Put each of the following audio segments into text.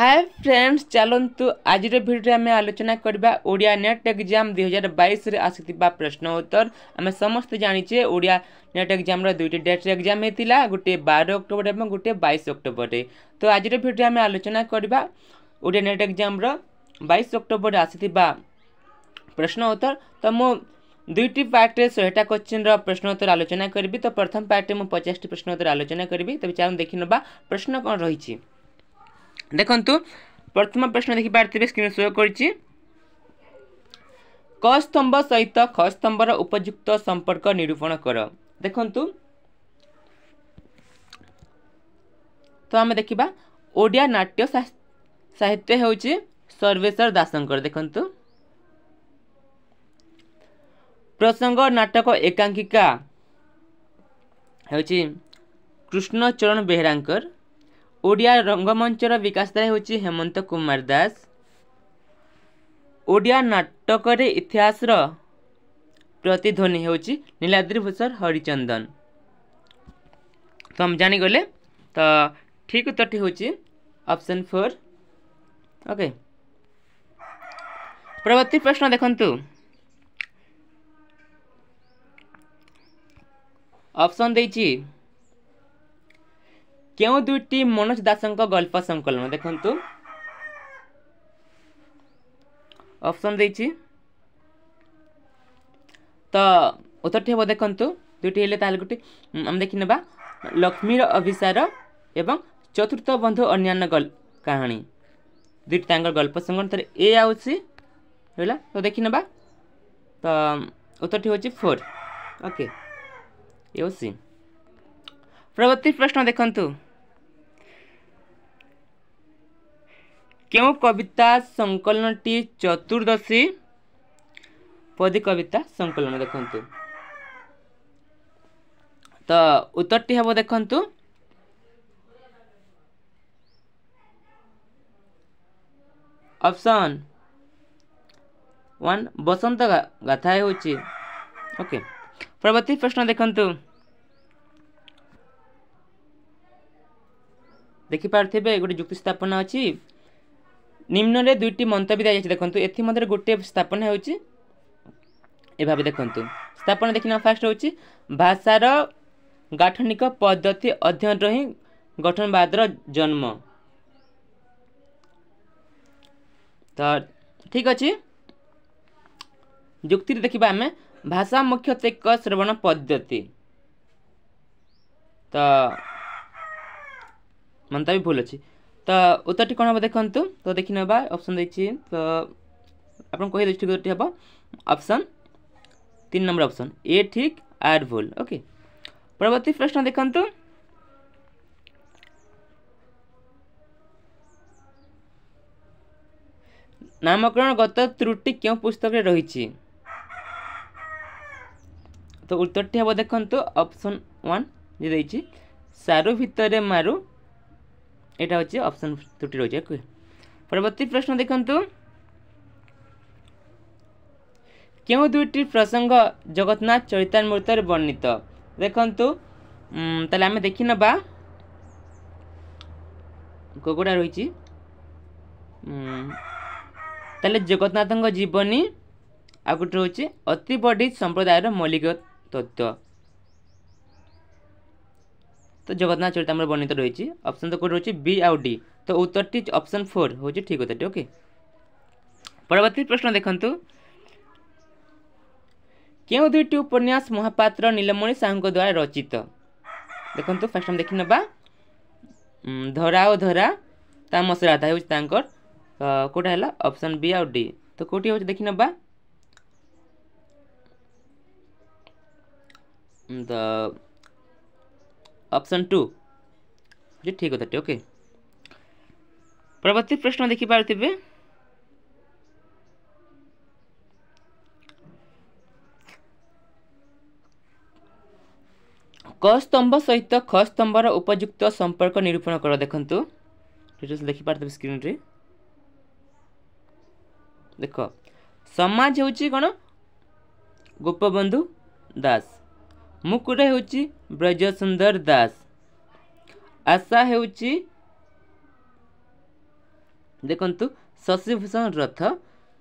ହାଏ friends ଚାଲନ୍ତୁ ଆଜିର ଭିଡ଼ିଓରେ ଆମେ ଆଲୋଚନା କରିବା ଓଡ଼ିଆ ନେଟ୍ ଏକ୍ଜାମ୍ ଦୁଇ ହଜାର ବାଇଶରେ ଆସିଥିବା ପ୍ରଶ୍ନ ଉତ୍ତର ଆମେ ସମସ୍ତେ ଜାଣିଛେ ଓଡ଼ିଆ ନେଟ୍ ଏକ୍ଜାମ୍ର ଦୁଇଟି ଡେଟ୍ରେ ଏକ୍ଜାମ୍ ହେଇଥିଲା ଗୋଟିଏ ବାର ଅକ୍ଟୋବର ଏବଂ ଗୋଟିଏ ବାଇଶ ଅକ୍ଟୋବରରେ ତ ଆଜିର ଭିଡ଼ିଓରେ ଆମେ ଆଲୋଚନା କରିବା ଓଡ଼ିଆ ନେଟ୍ ଏକ୍ଜାମ୍ର ବାଇଶ ଅକ୍ଟୋବରରେ ଆସିଥିବା ପ୍ରଶ୍ନ ଉତ୍ତର ତ ମୁଁ ଦୁଇଟି ପାର୍ଟରେ ଶହେଟା କୋଶ୍ଚିନ୍ର ପ୍ରଶ୍ନୋତ୍ତର ଆଲୋଚନା କରିବି ତ ପ୍ରଥମ ପାର୍ଟରେ ମୁଁ ପଚାଶଟି ପ୍ରଶ୍ନୋତ୍ତର ଆଲୋଚନା କରିବି ତେବେ ଚାଲନ୍ତୁ ଦେଖିନେବା ପ୍ରଶ୍ନ କ'ଣ ରହିଛି ଦେଖନ୍ତୁ ପ୍ରଥମ ପ୍ରଶ୍ନ ଦେଖିପାରୁଥିବେ ସ୍କ୍ରିନ୍ ଶୋ କରିଛି କ ସ୍ତମ୍ଭ ସହିତ ଖ ସ୍ତମ୍ଭର ଉପଯୁକ୍ତ ସମ୍ପର୍କ ନିରୂପଣ କର ଦେଖନ୍ତୁ ତ ଆମେ ଦେଖିବା ଓଡ଼ିଆ ନାଟ୍ୟ ସାହିତ୍ୟ ହେଉଛି ସର୍ବେଶ୍ୱର ଦାସଙ୍କର ଦେଖନ୍ତୁ ପ୍ରସଙ୍ଗ ନାଟକ ଏକାଙ୍କିକା ହେଉଛି କୃଷ୍ଣଚରଣ ବେହେରାଙ୍କର ଓଡ଼ିଆ ରଙ୍ଗମଞ୍ଚର ବିକାଶଦାୟୀ ହେଉଛି ହେମନ୍ତ କୁମାର ଦାସ ଓଡ଼ିଆ ନାଟକରେ ଇତିହାସର ପ୍ରତିଧ୍ୱନି ହେଉଛି ନୀଲାଦ୍ରି ହରିଚନ୍ଦନ ତ ଜାଣିଗଲେ ତ ଠିକ୍ ଉତ୍ତରଟି ହେଉଛି ଅପସନ୍ ଫୋର୍ ଓକେ ପରବର୍ତ୍ତୀ ପ୍ରଶ୍ନ ଦେଖନ୍ତୁ ଅପସନ୍ ଦେଇଛି କେଉଁ ଦୁଇଟି ମନୋଜ ଦାସଙ୍କ ଗଳ୍ପ ସଂକଳନ ଦେଖନ୍ତୁ ଅପସନ୍ ଦେଇଛି ତ ଉତ୍ତରଟି ହେବ ଦେଖନ୍ତୁ ଦୁଇଟି ହେଲେ ତାହେଲେ ଗୋଟେ ଆମେ ଦେଖିନେବା ଲକ୍ଷ୍ମୀର ଅଭିସାର ଏବଂ ଚତୁର୍ଥ ବନ୍ଧୁ ଅନ୍ୟାନ୍ୟ କାହାଣୀ ଦୁଇଟି ତାଙ୍କର ଗଳ୍ପ ସଂକଳନ ଥରେ ଏ ଆଉଛି ହେଲା ତ ଦେଖିନେବା ତ ଉତ୍ତରଟି ହେଉଛି ଫୋର୍ ଓକେ ୟୁ ସି ପରବର୍ତ୍ତୀ ପ୍ରଶ୍ନ ଦେଖନ୍ତୁ କେଉଁ କବିତା ସଂକଳନଟି ଚତୁର୍ଦ୍ଦଶୀ ପଦୀ କବିତା ସଂକଳନ ଦେଖନ୍ତୁ ତ ଉତ୍ତରଟି ହେବ ଦେଖନ୍ତୁ ଅପସନ୍ ୱାନ୍ ବସନ୍ତ ଗାଥା ହେଉଛି ଓକେ ପରବର୍ତ୍ତୀ ପ୍ରଶ୍ନ ଦେଖନ୍ତୁ ଦେଖିପାରୁଥିବେ ଗୋଟେ ଯୁକ୍ତି ସ୍ଥାପନା ଅଛି নিম্নরে দুইটি মন্তব্য দিয়েছে দেখুন এমধ্যে গোটিয়ে স্থাপনা হচ্ছে এভাবে দেখুন স্থাপনা দেখি না ফার্স্ট হচ্ছে ভাষার গাঠনিক পদ্ধতি অধ্যয়নর হি গঠনবাদর জন্ম ତ ଠିକ୍ ଅଛି ଯୁକ୍ତିରେ ଦେଖିବା ଆମେ ଭାଷା ମୁଖ୍ୟତଃ ଏକ ଶ୍ରବଣ ପଦ୍ଧତି ତ ମନ୍ତବ୍ୟ ଭୁଲ ଅଛି ତ ଉତ୍ତରଟି କ'ଣ ହେବ ଦେଖନ୍ତୁ ତ ଦେଖିନେବା ଅପସନ୍ ଦେଇଛି ତ ଆପଣ କହିଦେଉଛି ଠିକ୍ ଉତ୍ତରଟି ହେବ ଅପସନ୍ ତିନି ନମ୍ବର ଅପସନ୍ ଏ ଠିକ୍ ଆର୍ ଭୁଲ ଓକେ ପରବର୍ତ୍ତୀ ପ୍ରଶ୍ନ ଦେଖନ୍ତୁ নামকরণগত ত্রুটি কেউ পুস্তকরে রয়েছে তো উত্তরটি হব দেখুন অপশন ওয়ান দিয়ে দিয়েছি সারু ভিতরে মারু এটা হচ্ছে অপশন দুটি রয়েছে ওকে পরবর্তী প্রশ্ন দেখুন কেউ দুইটি প্রসঙ্গ জগন্নাথ চরিতামৃতরে বর্ণিত দেখুন তাহলে আমি দেখি নেবা কোগুড়া রয়েছে তাহলে জগন্নাথঙ্ক জীবনী ଆଉ রয়েছে অতি বডি সম্প্রদায়ের মৌলিক ମୌଳିକ তো জগন্নাথ চরিত আমরা বর্ণিত রয়েছে অপশন তো কোড রয়েছে বি আউ ডি তো উত্তরটি অপশন ফোর হচ্ছে ঠিক উত্তরটি ওকে পরবর্তী প্রশ্ন দেখন্তু কেউ দুইটি উপন্যাস মহাপাত্র নীলমণি সাহুঙ্ক দ্বারা রচিত দেখন্তু ফার্স্ট আমি দেখি নেবা ধরা ও ধরা তা মশলা তা ହେଉଛି ତାଙ୍କର କେଉଁଟା ହେଲା ଅପସନ୍ ବି ଆଉ ଡି ତ କେଉଁଠି ହେଉଛି ଦେଖି ନେବା ତ ଅପସନ୍ ଟୁ ହେଉଛି ଠିକ୍ କଥାଟି ଓକେ ପରବର୍ତ୍ତୀ ପ୍ରଶ୍ନ ଦେଖିପାରୁଥିବେ କ ସ୍ତମ୍ଭ ସହିତ ଖ ସ୍ତମ୍ଭର ଉପଯୁକ୍ତ ସମ୍ପର୍କ ନିରୂପଣ କର ଦେଖନ୍ତୁ ଦେଖିପାରୁଥିବେ ସ୍କ୍ରିନ୍ରେ ଦେଖ ସମାଜ ହେଉଛି କ'ଣ ଗୋପବନ୍ଧୁ ଦାସ ମୁକୁଟ ହେଉଛି ବ୍ରଜ ସୁନ୍ଦର ଦାସ ଆଶା ହେଉଛି ଦେଖନ୍ତୁ ଶଶିଭୂଷଣ ରଥ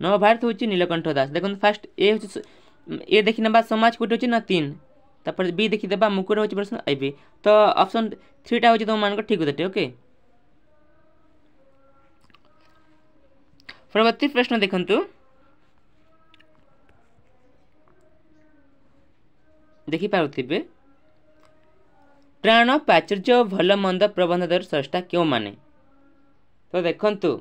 ନବଭାରତ ହେଉଛି ନୀଳକଣ୍ଠ ଦାସ ଦେଖନ୍ତୁ ଫାର୍ଷ୍ଟ ଏ ହେଉଛି ଏ ଦେଖିନେବା ସମାଜ କୋଟି ହେଉଛି ନା ତିନି ତାପରେ ବି ଦେଖିଦେବା ମୁକୁଟ ହେଉଛି ପ୍ରଶ୍ନ ଆଇ ବି ତ ଅପସନ୍ ଥ୍ରୀଟା ହେଉଛି ତୁମମାନଙ୍କ ଠିକ୍ ଉତ୍ତରଟି ଓକେ ପରବର୍ତ୍ତୀ ପ୍ରଶ୍ନ ଦେଖନ୍ତୁ ଦେଖିପାରୁଥିବେ ପ୍ରାଣ ପ୍ରାଚୁର୍ଯ୍ୟ ଓ ଭଲ ମନ୍ଦ ପ୍ରବନ୍ଧର ସ୍ରଷ୍ଟା କେଉଁମାନେ ତ ଦେଖନ୍ତୁ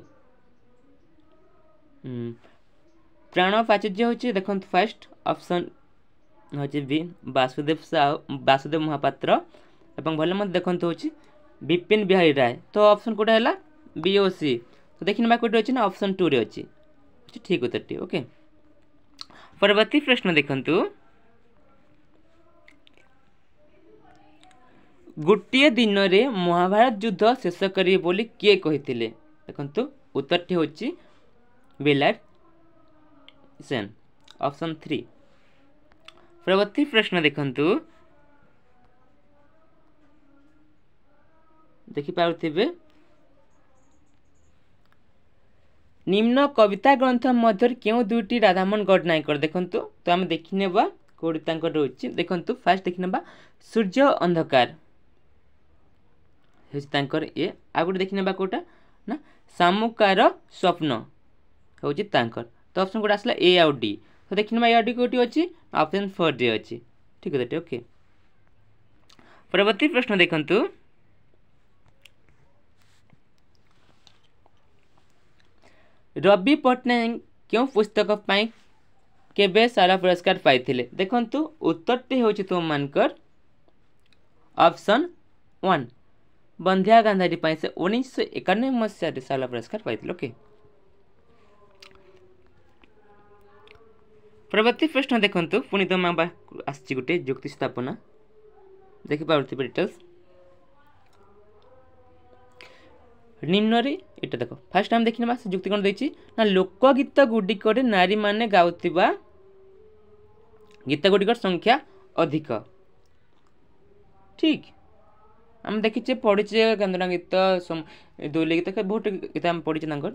ପ୍ରାଣ ପ୍ରାଚୁର୍ଯ୍ୟ ହେଉଛି ଦେଖନ୍ତୁ ଫାର୍ଷ୍ଟ ଅପସନ୍ ହେଉଛି ବି ବାସୁଦେବ ସାହୁ ବାସୁଦେବ ମହାପାତ୍ର ଏବଂ ଭଲ ମନ୍ଦ ଦେଖନ୍ତୁ ହେଉଛି ବିପିନ ବିହାରୀ ରାୟ ତ ଅପସନ୍ କେଉଁଟା ହେଲା ବି ଓ ସି ତ ଦେଖିନେବା କେଉଁଠି ଅଛି ନା ଅପସନ୍ ଟୁରେ ଅଛି ଠିକ୍ ଉତ୍ତରଟି ଓକେ ପରବର୍ତ୍ତୀ ପ୍ରଶ୍ନ ଦେଖନ୍ତୁ ଗୋଟିଏ ଦିନରେ ମହାଭାରତ ଯୁଦ୍ଧ ଶେଷ କରିବେ ବୋଲି କିଏ କହିଥିଲେ ଦେଖନ୍ତୁ ଉତ୍ତରଟି ହେଉଛି ବେଲାର୍ ସେନ୍ ଅପସନ୍ ଥ୍ରୀ ପରବର୍ତ୍ତୀ ପ୍ରଶ୍ନ ଦେଖନ୍ତୁ ଦେଖିପାରୁଥିବେ ନିମ୍ନ କବିତା ଗ୍ରନ୍ଥ ମଧ୍ୟରୁ କେଉଁ ଦୁଇଟି ରାଧାମୋହନ ଗଡ଼ନାୟକର ଦେଖନ୍ତୁ ତ ଆମେ ଦେଖିନେବା କେଉଁଠି ତାଙ୍କର ରହୁଛି ଦେଖନ୍ତୁ ଫାର୍ଷ୍ଟ ଦେଖିନେବା ସୂର୍ଯ୍ୟ ଅନ୍ଧକାର ହେଉଛି ତାଙ୍କର ଏ ଆଉ ଗୋଟେ ଦେଖିନେବା କେଉଁଟା ନା ଶାମୁକାର ସ୍ୱପ୍ନ ହେଉଛି ତାଙ୍କର ତ ଅପସନ୍ କେଉଁଟା ଆସିଲା ଏ ଆଉ ଡି ତ ଦେଖିନେବା ଏ ଆଉ ଡି କେଉଁଠି ଅଛି ଅପସନ୍ ଫୋର୍ରେ ଅଛି ଠିକ୍ ଅଛି ଓକେ ପରବର୍ତ୍ତୀ ପ୍ରଶ୍ନ ଦେଖନ୍ତୁ ରବି ପଟ୍ଟନାୟକ କେଉଁ ପୁସ୍ତକ ପାଇଁ କେବେ ସାରା ପୁରସ୍କାର ପାଇଥିଲେ ଦେଖନ୍ତୁ ଉତ୍ତରଟି ହେଉଛି ତୁମମାନଙ୍କର ଅପସନ୍ ୱାନ୍ ಬಂಧ್ಯಾಗ ಗಾಂಧಾರಿ ಪಾಯಸ उन्नीस सौ इक्यानवे में सारे साल पुरस्कार पाइल ओके परवर्ती प्रश्न देखु पुणी तुम आसी गोटे युक्ति स्थापना देखिपे डिटेल्स ନିମ୍ନରେ ଏଇଟା ଦେଖ ଫାର୍ଷ୍ଟ ଆମେ ଦେଖିନେବା ସେ ଯୁକ୍ତି କ'ଣ ଦେଇଛି ନା ଲୋକଗୀତ ଗୁଡ଼ିକରେ ନାରୀମାନେ ଗାଉଥିବା ଗୀତ ଗୁଡ଼ିକର ସଂଖ୍ୟା ଅଧିକ ଠିକ୍ ଆମେ ଦେଖିଛେ ପଢ଼ିଛେ କେନ୍ଦୁନା ଗୀତ ଦୋଲି ଗୀତ ବହୁତ ଗୀତ ଆମେ ପଢ଼ିଛେ ତାଙ୍କର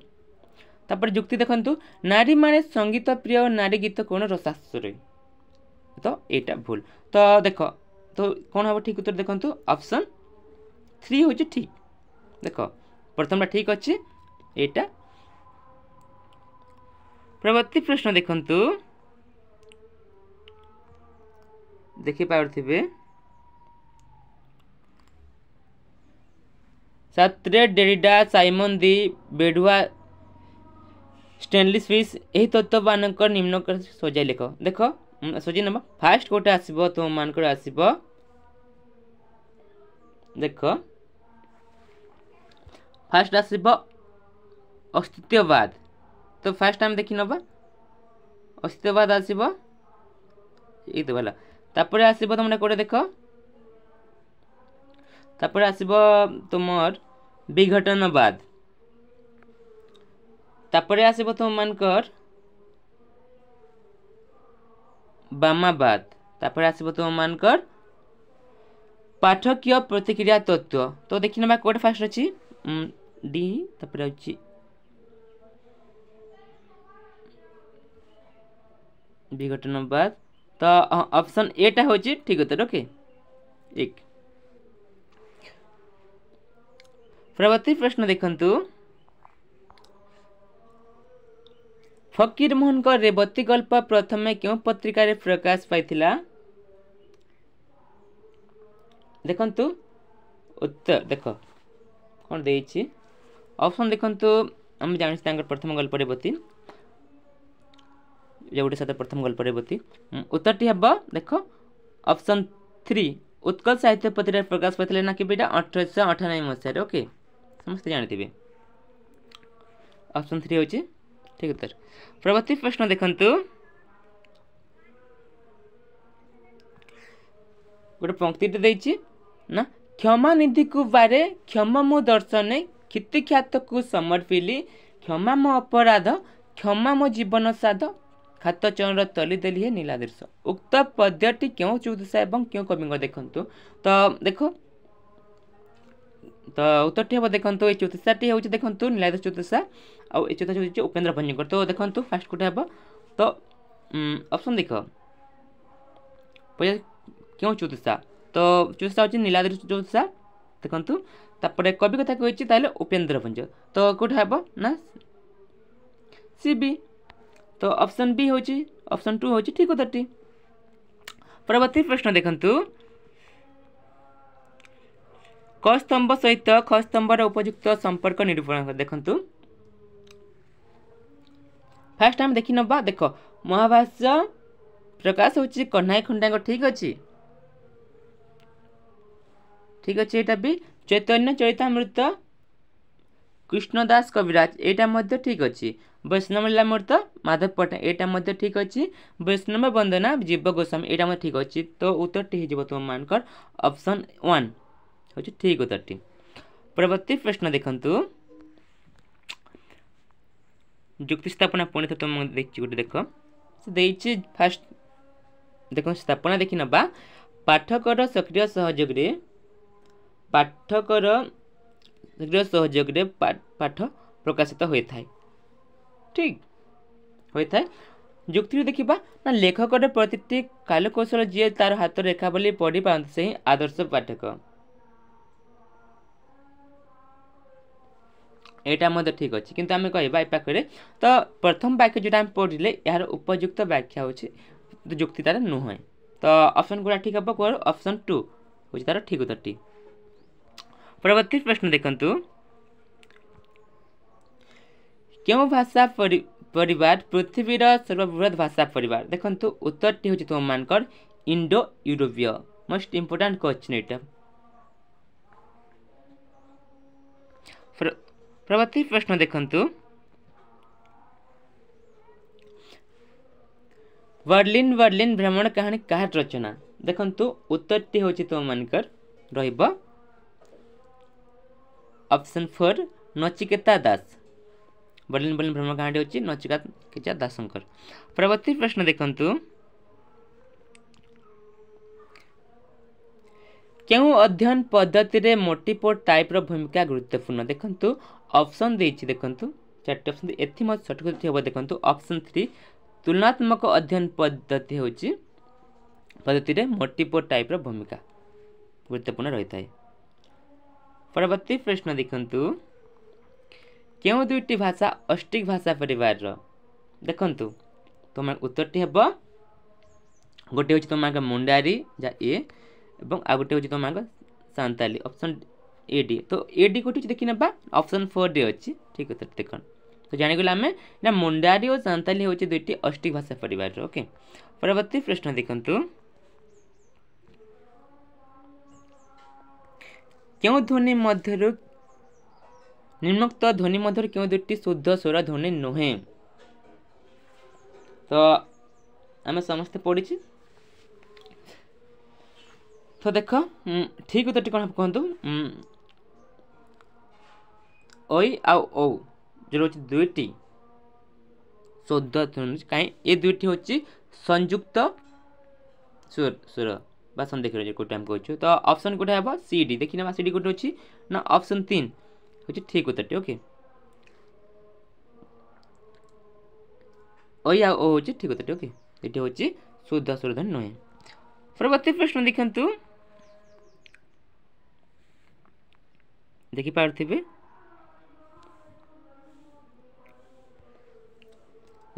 ତାପରେ ଯୁକ୍ତି ଦେଖନ୍ତୁ ନାରୀମାନେ ସଙ୍ଗୀତ ପ୍ରିୟ ନାରୀ ଗୀତ କ'ଣ ରସାଶ୍ରୟୀ ତ ଏଇଟା ଭୁଲ ତ ଦେଖ ତ କ'ଣ ହେବ ଠିକ୍ ଉତ୍ତର ଦେଖନ୍ତୁ ଅପସନ୍ ଥ୍ରୀ ହେଉଛି ଠିକ୍ ଦେଖ ପ୍ରଥମଟା ଠିକ୍ ଅଛି ଏଇଟା ପରବର୍ତ୍ତୀ ପ୍ରଶ୍ନ ଦେଖନ୍ତୁ ଦେଖିପାରୁଥିବେ ସାତରେ Derrida Simone de Beauvoir Stanley Fish ଏହି ତତ୍ତ୍ୱମାନଙ୍କ ନିମ୍ନ ସଜାଇ ଲେଖ ଦେଖ ସଜାଇ ନେବା ଫାର୍ଷ୍ଟ ଗୋଟେ ଆସିବ ତୁମମାନଙ୍କର ଆସିବ ଦେଖ ଫାର୍ଷ୍ଟ ଆସିବ ଅସ୍ତିତ୍ୱବାଦ ତ ଫାର୍ଷ୍ଟ ଆମେ ଦେଖିନେବା ଅସ୍ତିତ୍ୱବାଦ ଆସିବ ଏଇ ତ ଭଲ ତାପରେ ଆସିବ ତୁମର ଗୋଟେ ଦେଖ ତାପରେ ଆସିବ ତୁମର বিঘটনবাদ তারপরে আসিব তোমার বামাবাদ তারপরে আসিব তোমার পাঠকীয় প্রতিক্রিয়া তত্ত্ব তো দেখি নেবা কোটা ফার্স্ট আছে ডি তারপরে হচ্ছে বিঘটনবাদ তো অপশন এটা হচ্ছে ঠিক উত্তর ওকে এক ପରବର୍ତ୍ତୀ ପ୍ରଶ୍ନ ଦେଖନ୍ତୁ ଫକୀରମୋହନଙ୍କ ରେବତୀ ଗଳ୍ପ ପ୍ରଥମେ କେଉଁ ପତ୍ରିକାରେ ପ୍ରକାଶ ପାଇଥିଲା ଦେଖନ୍ତୁ ଉତ୍ତର ଦେଖ କ'ଣ ଦେଇଛି ଅପସନ୍ ଦେଖନ୍ତୁ ଆମେ ଜାଣିଛୁ ତାଙ୍କର ପ୍ରଥମ ଗଳ୍ପ ରେବତୀ ଯେଉଁଟି ସହିତ ପ୍ରଥମ ଗଳ୍ପ ରେବତୀ ଉତ୍ତରଟି ହେବ ଦେଖ ଅପସନ୍ ଥ୍ରୀ ଉତ୍କଳ ସାହିତ୍ୟ ପତ୍ରିକାରେ ପ୍ରକାଶ ପାଇଥିଲେ ନା କେବେଟା ଅଠରଶହ ଅଠାନବେ ମସିହାରେ ଓକେ ସମସ୍ତେ ଜାଣିଥିବେ ଅପସନ୍ ଥ୍ରୀ ହେଉଛି ଠିକ୍ ଉତ୍ତର ପରବର୍ତ୍ତୀ ପ୍ରଶ୍ନ ଦେଖନ୍ତୁ ଗୋଟେ ପଙ୍କ୍ତିଟେ ଦେଇଛି ନା କ୍ଷମା ନିଧିକୁ ବାରେ କ୍ଷମା ମୁଁ ଦର୍ଶନେ କ୍ଷତିଖ୍ୟାତକୁ ସମର୍ପିଲି କ୍ଷମା ମୋ ଅପରାଧ କ୍ଷମା ମୋ ଜୀବନ ସାଧ ଖାତ ଚରଣର ତଲି ଦେଲି ହେ ନୀଳାଦୃଶ ଉକ୍ତ ପଦ୍ୟଟି କେଉଁ ଚୁଦୁଷା ଏବଂ କେଉଁ କବିଙ୍କ ଦେଖନ୍ତୁ ତ ଦେଖ ତ ଉତ୍ତରଟି ହେବ ଦେଖନ୍ତୁ ଏଇ ଚତୁର୍ଶାଟି ହେଉଛି ଦେଖନ୍ତୁ ନୀଳାଦ ଚତୁର୍ଶା ଆଉ ଏଇ ଚତୁର୍ଶା ହେଉଛି ଉପେନ୍ଦ୍ର ଭଞ୍ଜଙ୍କର ତ ଦେଖନ୍ତୁ ଫାର୍ଷ୍ଟ କେଉଁଟା ହେବ ତ ଅପସନ୍ ଦେଖ କେଉଁ ଚତୁର୍ଶା ତ ଚତୁର୍ଶା ହେଉଛି ନୀଳାଦ୍ରି ଚତୁର୍ଶା ଦେଖନ୍ତୁ ତାପରେ କବି କଥା କହିଛି ତାହେଲେ ଉପେନ୍ଦ୍ର ଭଞ୍ଜ ତ କେଉଁଟା ହେବ ନା ସି ବି ତ ଅପସନ୍ ବି ହେଉଛି ଅପସନ୍ ଟୁ ହେଉଛି ଠିକ୍ କଥାଟି ପରବର୍ତ୍ତୀ ପ୍ରଶ୍ନ ଦେଖନ୍ତୁ ଖସ୍ତମ୍ଭ ସହିତ ଖସ୍ତମ୍ଭର ଉପଯୁକ୍ତ ସମ୍ପର୍କ ନିରୂପଣ ଦେଖନ୍ତୁ ଫାଷ୍ଟ ଆମେ ଦେଖିନେବା ଦେଖ ମହାଭାଷ୍ୟ ପ୍ରକାଶ ହେଉଛି କହ୍ନାଇ ଖଣ୍ଡାଙ୍କ ଠିକ୍ ଅଛି ଠିକ୍ ଅଛି ଏଇଟା ବି ଚୈତନ୍ୟ ଚରିତାମୃତ କୃଷ୍ଣଦାସ କବିରାଜ ଏଇଟା ମଧ୍ୟ ଠିକ୍ ଅଛି ବୈଷ୍ଣବ ଲୀଳାମୃତ ମାଧବ ପଟ୍ଟନାୟକ ଏଇଟା ମଧ୍ୟ ଠିକ୍ ଅଛି ବୈଷ୍ଣବ ବନ୍ଦନା ଜୀବ ଗୋସ୍ୱାମୀ ଏଇଟା ମଧ୍ୟ ଠିକ୍ ଅଛି ତ ଉତ୍ତରଟି ହେଇଯିବ ତୁମମାନଙ୍କର ଅପସନ୍ ୱାନ୍ ହେଉଛି ଠିକ୍ ଉତ୍ତରଟି ପରବର୍ତ୍ତୀ ପ୍ରଶ୍ନ ଦେଖନ୍ତୁ ଯୁକ୍ତି ସ୍ଥାପନା ପୁଣି ଥରେ ତୁମେ ଦେଖିଛି ଗୋଟେ ଦେଖ ସେ ଦେଇଛି ଫାର୍ଷ୍ଟ ଦେଖ ସ୍ଥାପନା ଦେଖି ନେବା ପାଠକର ସକ୍ରିୟ ସହଯୋଗରେ ପାଠକର ସକ୍ରିୟ ସହଯୋଗରେ ପାଠ ପ୍ରକାଶିତ ହୋଇଥାଏ ଠିକ୍ ହୋଇଥାଏ ଯୁକ୍ତିରୁ ଦେଖିବା ନା ଲେଖକର ପ୍ରତିଟି କାଲୁକୌଶଳ ଯିଏ ତା'ର ହାତ ରେଖା ବୋଲି ପଢ଼ିପାରନ୍ତି ସେହି ଆଦର୍ଶ ପାଠକ ଏଇଟା ମଧ୍ୟ ଠିକ୍ ଅଛି କିନ୍ତୁ ଆମେ କହିବା ଏ ପାଖରେ ତ ପ୍ରଥମ ବାକ୍ୟ ଯେଉଁଟା ଆମେ ପଢ଼ିଲେ ଏହାର ଉପଯୁକ୍ତ ବ୍ୟାଖ୍ୟା ହେଉଛି ଯୁକ୍ତି ତା'ର ନୁହେଁ ତ ଅପସନ୍ ଗୁଡ଼ା ଠିକ୍ ହେବ କୁଆଡ଼ୁ ଅପସନ୍ ଟୁ ହେଉଛି ତା'ର ଠିକ୍ ଉତ୍ତରଟି ପରବର୍ତ୍ତୀ ପ୍ରଶ୍ନ ଦେଖନ୍ତୁ କେଉଁ ଭାଷା পরিবার পৃথিবীর সর্ববৃহৎ ভাষা পরিবার দেখুন উত্তরটি হচ্ছে তোমার ইন্ডো ইউরোপীয় মোস্ট ইম্পর্টাট কোশ্চিন এটা परवर्ती प्रश्न देखु वर्लीन वर्लीन भ्रमण कहानी कह रचना देखु उत्तर टी हूँ तुम मानकर option four Nachiketa Das Berlin Berlin भ्रमण कहानी हूँ नचिका किचा परवर्ती प्रश्न देखु क्यों अध्ययन पद्धति रे मोटिपोट टाइप रूमिका गुरुत्वपूर्ण देखु ଅପସନ୍ ଦେଇଛି ଦେଖନ୍ତୁ ଚାରିଟି ଅପସନ୍ ଏଥିମଧ୍ୟ ସଠିକ୍ ଉତ୍ତର ହେବ ଦେଖନ୍ତୁ ଅପସନ୍ ଥ୍ରୀ ତୁଳନାତ୍ମକ ଅଧ୍ୟୟନ ପଦ୍ଧତି ହେଉଛି ପଦ୍ଧତିରେ ମୋଟିପୋ ଟାଇପ୍ର ଭୂମିକା ଗୁରୁତ୍ୱପୂର୍ଣ୍ଣ ରହିଥାଏ ପରବର୍ତ୍ତୀ ପ୍ରଶ୍ନ ଦେଖନ୍ତୁ କେଉଁ ଦୁଇଟି ଭାଷା ଅଷ୍ଟିକ୍ ଭାଷା ପରିବାରର ଦେଖନ୍ତୁ ତୁମ ଉତ୍ତରଟି ହେବ ଗୋଟେ ହେଉଛି ତୁମମାନଙ୍କ ମୁଣ୍ଡାରୀ ଯା ଏ ଏବଂ ଆଉ ଗୋଟେ ହେଉଛି ତୁମମାନଙ୍କ ସାନ୍ତାଲି ଅପସନ୍ ଏ ଡି ତ ଏ ଡି କେଉଁଠି ଅଛି ଦେଖି ନେବା ଅପସନ୍ ଫୋର୍ରେ ଅଛି ଠିକ୍ ଅଛି ଦେଖ ତ ଜାଣିଗଲେ ଆମେ ନା ମୁଣ୍ଡାରୀ ଓ ସାନ୍ତାଲି ହେଉଛି ଦୁଇଟି ଅଷ୍ଟିକ ଭାଷା ପରିବାରର ଓକେ ପରବର୍ତ୍ତୀ ପ୍ରଶ୍ନ ଦେଖନ୍ତୁ କେଉଁ ଧ୍ୱନି ମଧ୍ୟରୁ ନିମ୍ନୋକ୍ତ ଧ୍ୱନି ମଧ୍ୟରୁ କେଉଁ ଦୁଇଟି ଶୁଦ୍ଧ ସ୍ୱର ଧ୍ୱନି ନୁହେଁ ତ ଆମେ ସମସ୍ତେ ପଢ଼ିଛୁ ତ ଦେଖ ଠିକ୍ ଉତ୍ତରଟି କ'ଣ କୁହନ୍ତୁ ওই ଐ ଆଉ যেটা হচ্ছে দুইটি ଦୁଇଟି কাই এ দুইটি হচ্ছে সংযুক্ত সুর সুর বা সন্দেহের কোটি আমি করছো তো অপশন কোটা হব সিডি দেখি নেবা সিডি কোটা হচ্ছে না অপশন তিন হচ্ছে ঠিক উত্তরটি ওকে ওই আ ও হচ্ছে ঠিক উত্তরটি ওকে এটি হচ্ছে শুদ্ধ সুরধন নহে পরবর্তী প্রশ্ন দেখুন দেখি পারুথিবে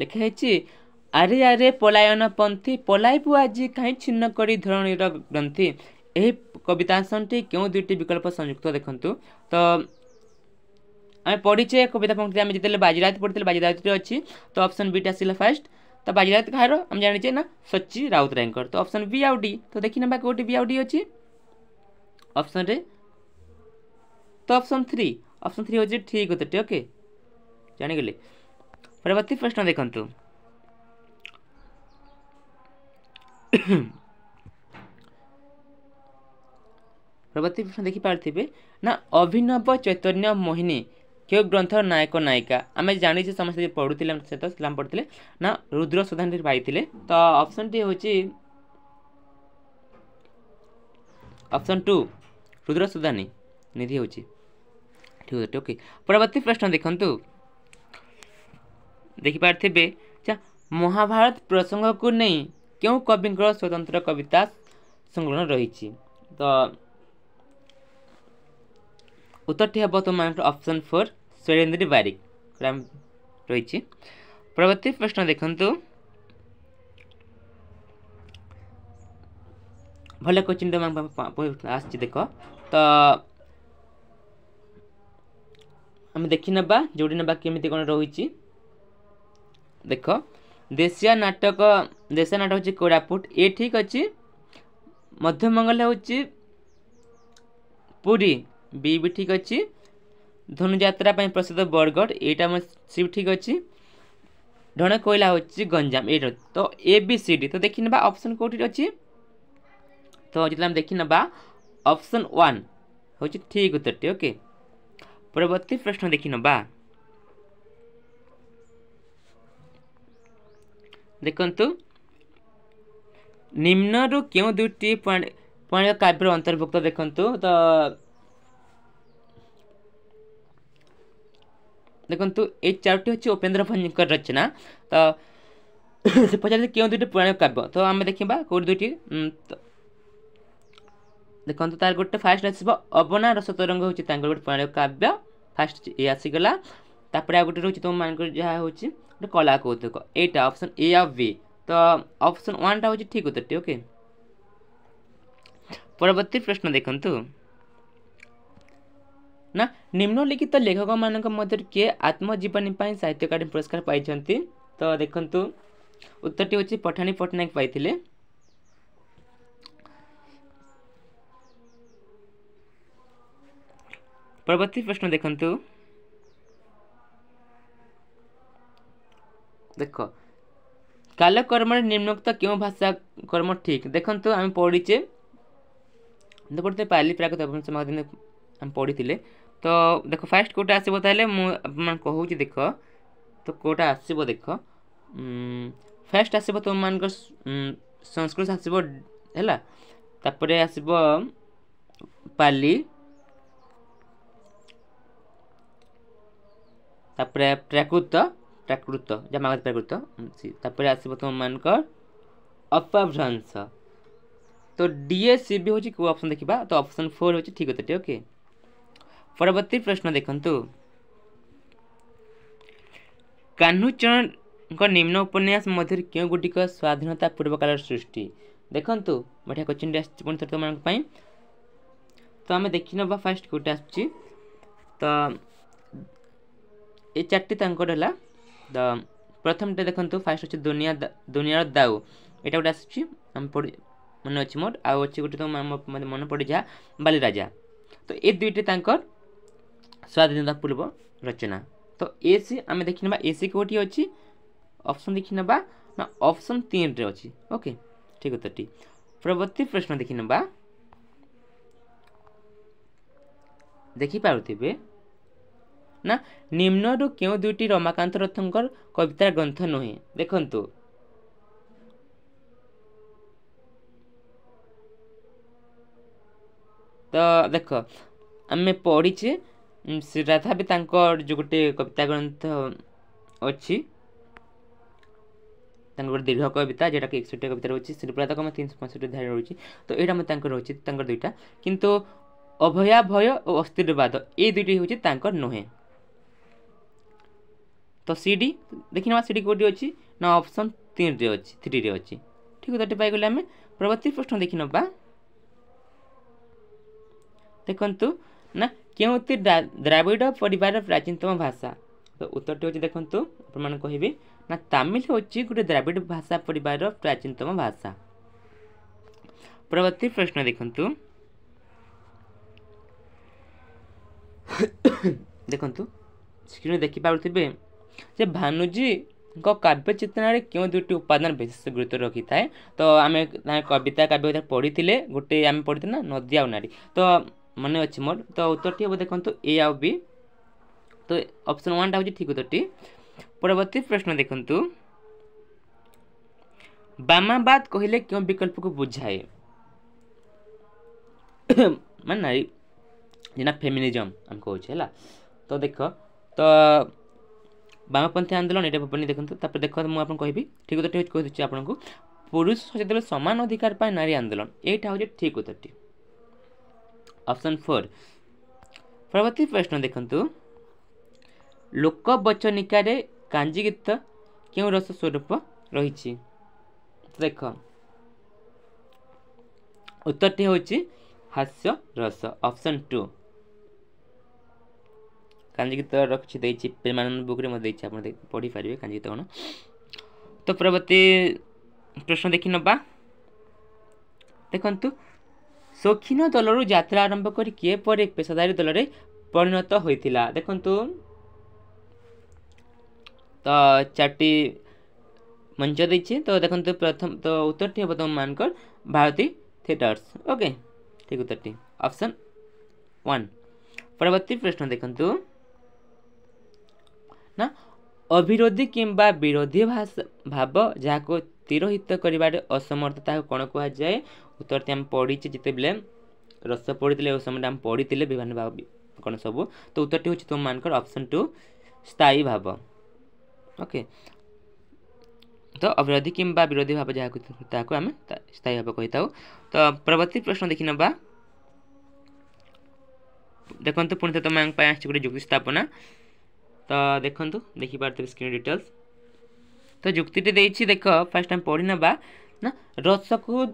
ଲେଖା ହେଇଛି ଆରେ ଆରେ ପଳାୟନ ପନ୍ଥୀ ପଳାଇବୁ ଆଜି କାହିଁ ଛିନ୍ନ କରି ଧରଣୀର ଗ୍ରନ୍ଥି ଏହି କବିତାଂଶଟି କେଉଁ ଦୁଇଟି ବିକଳ୍ପ ସଂଯୁକ୍ତ ଦେଖନ୍ତୁ ତ ଆମେ ପଢ଼ିଛେ କବିତା ପଙ୍କ୍ତି ଆମେ ଯେତେବେଳେ ବାଜିରାଉତ ପଢ଼ିଥିଲେ ବାଜିରାଉତରେ ଅଛି ତ ଅପସନ୍ ବିଟା ଆସିଲା ଫାର୍ଷ୍ଟ ତ ବାଜିରାଉତ କାହାର ଆମେ ଜାଣିଛେ ନା ସଚି ରାଉତରାୟଙ୍କର ତ ଅପସନ୍ ବି ଆଉ ଡି ତ ଦେଖିନେବା କେଉଁଠି ବି ଆଉ ଡି ଅଛି ଅପସନ୍ରେ ତ ଅପସନ୍ ଥ୍ରୀ ଅପସନ୍ ଥ୍ରୀ ହେଉଛି ଠିକ୍ ଉତ୍ତରଟି ଓକେ ଜାଣିଗଲେ ପରବର୍ତ୍ତୀ ପ୍ରଶ୍ନ ଦେଖନ୍ତୁ ପରବର୍ତ୍ତୀ ପ୍ରଶ୍ନ ଦେଖିପାରୁଥିବେ ନା ଅଭିନବ ଚୈତନ୍ୟ ମୋହିନୀ কেউ গ্রন্থর নায়ক নায়িকা আমি জানিছি সমস্ত যে পড়ুলে সে তো ইসলাম পড়ুলে না রুদ্র সুধানটি পাইলে তো অপশনটি হচ্ছে অপশন টু রুদ্র সুধানী নিধি হচ্ছে ঠিক আছে ওকে পরবর্তী প্রশ্ন দেখুন ଦେଖିପାରିଥିବେ ଯେ ମହାଭାରତ ପ୍ରସଙ୍ଗକୁ ନେଇ କେଉଁ କବିଙ୍କର ସ୍ୱତନ୍ତ୍ର କବିତା ସଂକଳନ ରହିଛି ତ ଉତ୍ତରଟି ହେବ ତୁମମାନଙ୍କର ଅପସନ୍ ଫୋର୍ ସୁରେନ୍ଦ୍ରୀ ବାରିକ ରହିଛି ପରବର୍ତ୍ତୀ ପ୍ରଶ୍ନ ଦେଖନ୍ତୁ ଭଲ କୋଚିଂ ଆସିଛି ଦେଖ ତ ଆମେ ଦେଖିନେବା ଯେଉଁଠି ନେବା କେମିତି କ'ଣ ରହିଛି ଦେଖ ଦେଶୀୟ ନାଟକ ଦେଶୀୟ ନାଟକ ହେଉଛି କୋରାପୁଟ ଏ ଠିକ୍ ଅଛି ମଧ୍ୟମଙ୍ଗଲ ହେଉଛି ପୁରୀ ବି ବି ଠିକ୍ ଅଛି ଧନୁଯାତ୍ରା ପାଇଁ ପ୍ରସିଦ୍ଧ ବରଗଡ଼ ଏଇଟା ଆମ ସି ଠିକ୍ ଅଛି ଢଣ କୋଇଲା ହେଉଛି ଗଞ୍ଜାମ ଏଇଟା ତ ଏ ବି ସି ଡି ତ ଦେଖିନେବା ଅପସନ୍ କେଉଁଠି ଅଛି ତ ଯଦି ଆମେ ଦେଖିନେବା ଅପସନ୍ ୱାନ୍ ହେଉଛି ଠିକ୍ ଉତ୍ତରଟି ଓକେ ପରବର୍ତ୍ତୀ ପ୍ରଶ୍ନ ଦେଖିନେବା ଦେଖନ୍ତୁ ନିମ୍ନରୁ କେଉଁ ଦୁଇଟି ପୌରାଣିକ କାବ୍ୟର ଅନ୍ତର୍ଭୁକ୍ତ ଦେଖନ୍ତୁ ତ ଦେଖନ୍ତୁ ଏଇ ଚାରୋଟି ହେଉଛି ଉପେନ୍ଦ୍ର ଭଞ୍ଜଙ୍କର ରଚନା ତ ସେ ପଚାରିଛି କେଉଁ ଦୁଇଟି ପୌରାଣିକ କାବ୍ୟ ତ ଆମେ ଦେଖିବା କେଉଁଠି ଦୁଇଟି ଦେଖନ୍ତୁ ତାର ଗୋଟେ ଫାଷ୍ଟ ଆସିବ ଅବନା ରସ ତରଙ୍ଗ ହେଉଛି ତାଙ୍କର ଗୋଟେ ପୌରାଣିକ କାବ୍ୟ ଫାଷ୍ଟ ଇଏ ଆସିଗଲା ତାପରେ ଆଉ ଗୋଟେ ରହୁଛି ତୁମମାନଙ୍କର ଯାହା ହେଉଛି ଗୋଟେ କଳା କୌତୁକ ଏଇଟା ଅପସନ୍ ଏ ଆଉ ବି ତ ଅପସନ୍ ୱାନ୍ଟା ହେଉଛି ଠିକ୍ ଉତ୍ତରଟି ଓକେ ପରବର୍ତ୍ତୀ ପ୍ରଶ୍ନ ଦେଖନ୍ତୁ ନା ନିମ୍ନଲିଖିତ ଲେଖକମାନଙ୍କ ମଧ୍ୟରୁ କିଏ ଆତ୍ମଜୀବନୀ ପାଇଁ ସାହିତ୍ୟ ଏକାଡେମୀ ପୁରସ୍କାର ପାଇଛନ୍ତି ତ ଦେଖନ୍ତୁ ଉତ୍ତରଟି ହେଉଛି ପଠାଣି ପଟ୍ଟନାୟକ ପାଇଥିଲେ ପରବର୍ତ୍ତୀ ପ୍ରଶ୍ନ ଦେଖନ୍ତୁ দেখ কালকর্মের নিম্নোক্ত কেউ ভাষা কর্ম ঠিক দেখন্তু আমি পড়িছে পড়তে পারলি প্রাকৃত সমাধিন আমি পড়িলে তো দেখ ফার্স্ট কোটা আসব তাহলে মু আপনার কহুছি দেখ তো কোটা আসব দেখ ফার্স্ট আসব তোমার সংস্কৃত আসব ହେଲା ତାପରେ ଆସିବ ପାଲି ତାପରେ ପ୍ରାକୃତ ପ୍ରାକୃତ ଯାହା ମାଗଦା ପ୍ରାକୃତ ତାପରେ ଆସିବ ତୁମମାନଙ୍କର ଅପଭ୍ରଂଶ ତ ଡିଏସିବି ହେଉଛି କେଉଁ ଅପସନ୍ ଦେଖିବା ତ ଅପସନ୍ ଫୋର୍ ହେଉଛି ଠିକ୍ ଉତ୍ତରଟି ଓକେ ପରବର୍ତ୍ତୀ ପ୍ରଶ୍ନ ଦେଖନ୍ତୁ କାହ୍ନୁଚରଣଙ୍କ ନିମ୍ନ ଉପନ୍ୟାସ ମଧ୍ୟରୁ କେଉଁଗୁଡ଼ିକ ସ୍ୱାଧୀନତା ପୂର୍ବକାଳର ସୃଷ୍ଟି ଦେଖନ୍ତୁ ବଢ଼ିଆ କୋଶ୍ଚିନ୍ଟି ଆସିଛି ପୁଣି ଥରେ ତୁମମାନଙ୍କ ପାଇଁ ତ ଆମେ ଦେଖିନେବା ଫାର୍ଷ୍ଟ କେଉଁଟା ଆସୁଛି ତ ଏ ଚାରିଟି ତାଙ୍କର ହେଲା ଦ ପ୍ରଥମଟା ଦେଖନ୍ତୁ ଫାର୍ଷ୍ଟ ଅଛି ଦୁନିଆ ଦୁନିଆର ଦାଉ ଏଇଟା ଗୋଟେ ଆସୁଛି ଆମେ ପଢ଼ି ମନେ ଅଛି ମୋର ଆଉ ଅଛି ଗୋଟେ ତ ମୋତେ ମନେ ପଡ଼େ ଯାହା ବାଲିରାଜା ତ ଏ ଦୁଇଟି ତାଙ୍କର ସ୍ୱାଧୀନତା ପୂର୍ବ ରଚନା ତ ଏ ସି ଆମେ ଦେଖିନେବା ଏ ସି କେଉଁଠି ଅଛି ଅପସନ୍ ଦେଖିନେବା ନା ଅପସନ୍ ତିନିରେ ଅଛି ଓକେ ଠିକ୍ ଉତ୍ତରଟି ପରବର୍ତ୍ତୀ ପ୍ରଶ୍ନ ଦେଖିନେବା ଦେଖିପାରୁଥିବେ ନା ନିମ୍ନରୁ କେଉଁ ଦୁଇଟି ରମାକାନ୍ତ ରଥଙ୍କର କବିତା ଗ୍ରନ୍ଥ ନୁହେଁ ଦେଖନ୍ତୁ ତ ଦେଖ ଆମେ ପଢ଼ିଛେ ରାଧା ବି ତାଙ୍କ ଯେଉଁ ଗୋଟେ କବିତା ଗ୍ରନ୍ଥ ଅଛି ତାଙ୍କର ଗୋଟେ ଦୀର୍ଘ କବିତା ଯେଉଁଟାକି ଏକଷଠି କବିତା ରହୁଛି ଶ୍ରୀପ୍ରଦାକ ଆମ ତିନିଶହ ପଞ୍ଚଷଠି ଅଧ୍ୟାୟରେ ରହୁଛି ତ ଏଇଟା ମଧ୍ୟ ତାଙ୍କର ରହୁଛି ତାଙ୍କର ଦୁଇଟା କିନ୍ତୁ ଅଭୟା ଭୟ ଓ ଅସ୍ଥିରବାଦ ଏଇ ଦୁଇଟି ହେଉଛି ତାଙ୍କର ନୁହେଁ ତ ସି ଡି ଦେଖିନେବା ସି ଡି କେଉଁଠି ଅଛି ନା ଅପସନ୍ ତିନିରେ ଅଛି ଥ୍ରୀରେ ଅଛି ଠିକ୍ ଉତ୍ତରଟି ପାଇଗଲେ ଆମେ ପରବର୍ତ୍ତୀ ପ୍ରଶ୍ନ ଦେଖିନେବା ଦେଖନ୍ତୁ ନା କେଉଁଠି ଦ୍ରାବିଡ଼ ପରିବାରର ପ୍ରାଚୀନତମ ଭାଷା ତ ଉତ୍ତରଟି ହେଉଛି ଦେଖନ୍ତୁ ଆପଣମାନେ କହିବି ନା ତାମିଲ ହେଉଛି ଗୋଟେ ଦ୍ରାବିଡ଼ ଭାଷା ପରିବାରର ପ୍ରାଚୀନତମ ଭାଷା ପରବର୍ତ୍ତୀ ପ୍ରଶ୍ନ ଦେଖନ୍ତୁ ଦେଖନ୍ତୁ ସ୍କ୍ରିନ୍ରେ ଦେଖିପାରୁଥିବେ ଯେ ଭାନୁଜୀଙ୍କ କାବ୍ୟ ଚେତନାରେ କେଉଁ ଦୁଇଟି ଉପାଦାନ ବିଶେଷ ଗୁରୁତ୍ୱ ରଖିଥାଏ ତ ଆମେ ତାଙ୍କ କବିତା କାବ୍ୟ ପଢ଼ିଥିଲେ ଗୋଟେ ଆମେ ପଢ଼ିଥିଲେ ନା ନଦୀ ଆଉ ନାରୀ ତ ମନେ ଅଛି ମୋର ତ ଉତ୍ତରଟି ହେବ ଦେଖନ୍ତୁ ଏ ଆଉ ବି ତ ଅପସନ୍ ୱାନ୍ଟା ହେଉଛି ଠିକ୍ ଉତ୍ତରଟି ପରବର୍ତ୍ତୀ ପ୍ରଶ୍ନ ଦେଖନ୍ତୁ ବାମାବାଦ କହିଲେ କେଉଁ ବିକଳ୍ପକୁ ବୁଝାଏ ମାନେ ନାରୀ ଯେନ୍ଟା ଫେମିନିଜମ୍ ଆମେ କହୁଛେ ହେଲା ତ ଦେଖ ତ ବାମପନ୍ଥୀ ଆନ୍ଦୋଳନ ଏଇଟା ଭାବନି ଦେଖନ୍ତୁ ତାପରେ ଦେଖନ୍ତୁ ମୁଁ ଆପଣଙ୍କୁ କହିବି ଠିକ୍ ଉତ୍ତରଟି ହେଉଛି କହିଦେଉଛି ଆପଣଙ୍କୁ ପୁରୁଷ ସଚେତନ ସମାନ ଅଧିକାର ପାଇଁ ନାରୀ ଆନ୍ଦୋଳନ ଏଇଟା ହେଉଛି ଠିକ୍ ଉତ୍ତରଟି ଅପସନ୍ ଫୋର୍ ପରବର୍ତ୍ତୀ ପ୍ରଶ୍ନ ଦେଖନ୍ତୁ ଲୋକବଚନିକାରେ କାଞ୍ଜି ଗୀତ କେଉଁ ରସ ସ୍ୱରୂପ ରହିଛି ଦେଖ ଉତ୍ତରଟି ହେଉଛି ହାସ୍ୟ ରସ ଅପସନ୍ ଟୁ କାଞ୍ଜି ଗୀତ ରଖିଛି ଦେଇଛି ପ୍ରେମାନନ୍ଦ ବୁକ୍ରେ ମଧ୍ୟ ଦେଇଛି ଆପଣ ପଢ଼ିପାରିବେ କାଞ୍ଜି ଗୀତ କ'ଣ ତ ପରବର୍ତ୍ତୀ ପ୍ରଶ୍ନ ଦେଖିନେବା ଦେଖନ୍ତୁ ସୌଖୀନ ଦଳରୁ ଯାତ୍ରା ଆରମ୍ଭ କରି କିଏପରି ପେସାଦାରୀ ଦଳରେ ପରିଣତ ହୋଇଥିଲା ଦେଖନ୍ତୁ ତ ଚାରଟି ମଞ୍ଚ ଦେଇଛି ତ ଦେଖନ୍ତୁ ପ୍ରଥମ ତ ଉତ୍ତରଟି ହେବ ତମମାନଙ୍କର ଭାରତୀ থিয়েটার্স ଓକେ ଠିକ୍ ଉତ୍ତରଟି ଅପସନ୍ ୱାନ୍ ପରବର୍ତ୍ତୀ ପ୍ରଶ୍ନ ଦେଖନ୍ତୁ ना अविरोधी किंबा विरोधी भाषा भाव जहाँ को तिरोहित कर असमर्थता कौन कह जाए उत्तर आम पढ़ी जिते बिल रस पढ़ी समय पढ़ी विभिन्न भाव कौन सब तो उत्तर टी हूँ तुम मानकर अप्सन टू स्थायी भाव ओके तो अविरोधी किंबा विरोधी भाव जहाँ आम स्थायी भाव कही था तो परवर्ती प्रश्न देखने देखते पुणे तुम्हें गोटे जुक्ति स्थापना ତ ଦେଖନ୍ତୁ ଦେଖିପାରୁଥିବେ ସ୍କ୍ରିନ୍ ଡିଟେଲ୍ସ ତ ଯୁକ୍ତିଟି ଦେଇଛି ଦେଖ ଫାର୍ଷ୍ଟ ଆମେ ପଢ଼ିନେବା ନା ରସକୁ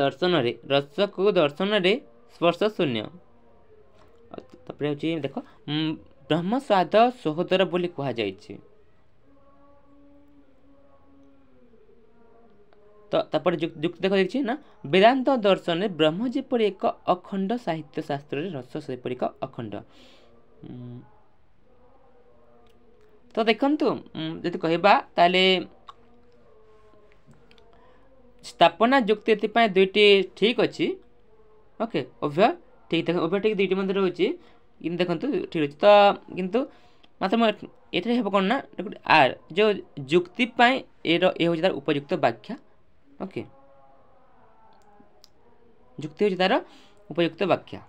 ଦର୍ଶନରେ ରସକୁ ଦର୍ଶନରେ ସ୍ପର୍ଶ ଶୂନ୍ୟ ତାପରେ ହେଉଛି ଦେଖ ବ୍ରହ୍ମସ୍ୱାଦ ସହୋଦର ବୋଲି କୁହାଯାଇଛି তো ତାପରେ ଯୁକ୍ତି ଦେଖ ଦେଖିଛି ନା ବେଦାନ୍ତ ଦର୍ଶନରେ ବ୍ରହ୍ମ ଯେପରି ଏକ ଅଖଣ୍ଡ ସାହିତ୍ୟ ଶାସ୍ତ୍ରରେ ରସ ସେପରି ଏକ ଅଖଣ୍ଡ ତ ଦେଖନ୍ତୁ ଯଦି କହିବା ତାହେଲେ ସ୍ଥାପନା ଯୁକ୍ତି ଏଥିପାଇଁ ଦୁଇଟି ଠିକ୍ ଅଛି ଓକେ ଉଭୟ ଠିକ୍ ଦେଖ ଉଭୟ ଠିକ୍ ଦୁଇଟି ମଧ୍ୟ ରହୁଛି କିନ୍ତୁ ଦେଖନ୍ତୁ ଠିକ୍ ଅଛି ତ କିନ୍ତୁ ମାତ୍ର ମୁଁ ଏଠାରେ ହେବ କ'ଣ ନା ଆର୍ ଯେଉଁ ଯୁକ୍ତି ପାଇଁ ଏର ଏ ହେଉଛି ତା'ର ଉପଯୁକ୍ତ ବ୍ୟାଖ୍ୟା ओके युक्ति हूँ तार उपयुक्त व्याख्या